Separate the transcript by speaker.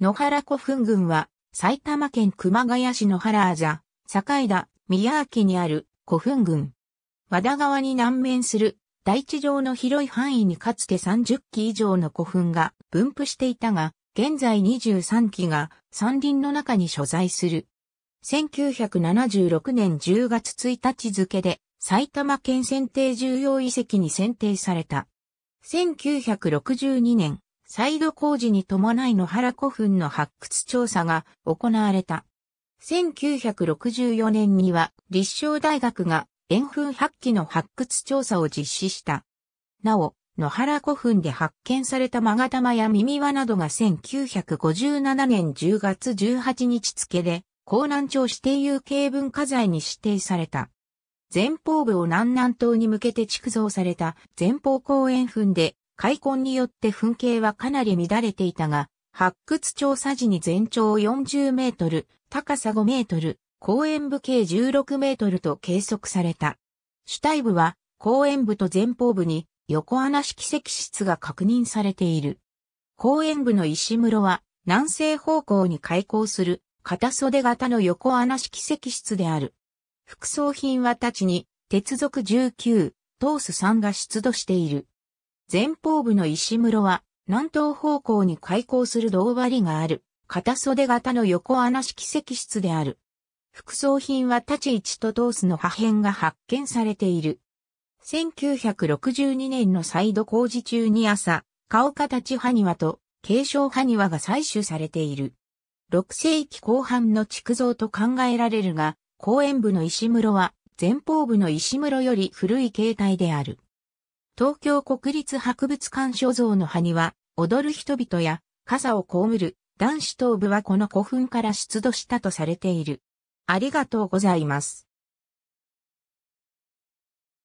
Speaker 1: 野原古墳群は、埼玉県熊谷市野原あざ、境田、宮城にある古墳群。和田川に南面する大地上の広い範囲にかつて30基以上の古墳が分布していたが、現在23基が山林の中に所在する。1976年10月1日付で埼玉県選定重要遺跡に選定された。1962年再度工事に伴い野原古墳の発掘調査が行われた。1964年には立正大学が円墳発揮の発掘調査を実施した。なお、野原古墳で発見された勾玉や耳輪などが1957年10月18日付で、江南町指定有形文化財に指定された。前方部を南南東に向けて築造された前方公円墳で開墾によって噴景はかなり乱れていたが、発掘調査時に全長40メートル、高さ5メートル、公園部計16メートルと計測された。主体部は公園部と前方部に横穴式石室が確認されている。公園部の石室は南西方向に開口する片袖型の横穴式石室である。副葬品は立ちに鉄属19、トース3が出土している。前方部の石室は南東方向に開口する胴張りがある、片袖型の横穴式石室である。副葬品は立ち位置とトースの破片が発見されている。1962年の再度工事中に朝、顔形埴輪と継承埴輪が採取されている。6世紀後半の築造と考えられるが、公園部の石室は前方部の石室より古い形態である。東京国立博物館所蔵の埴輪、踊る人々や、傘を被る男子頭部はこの古墳から出土したとされている。ありがとうございます。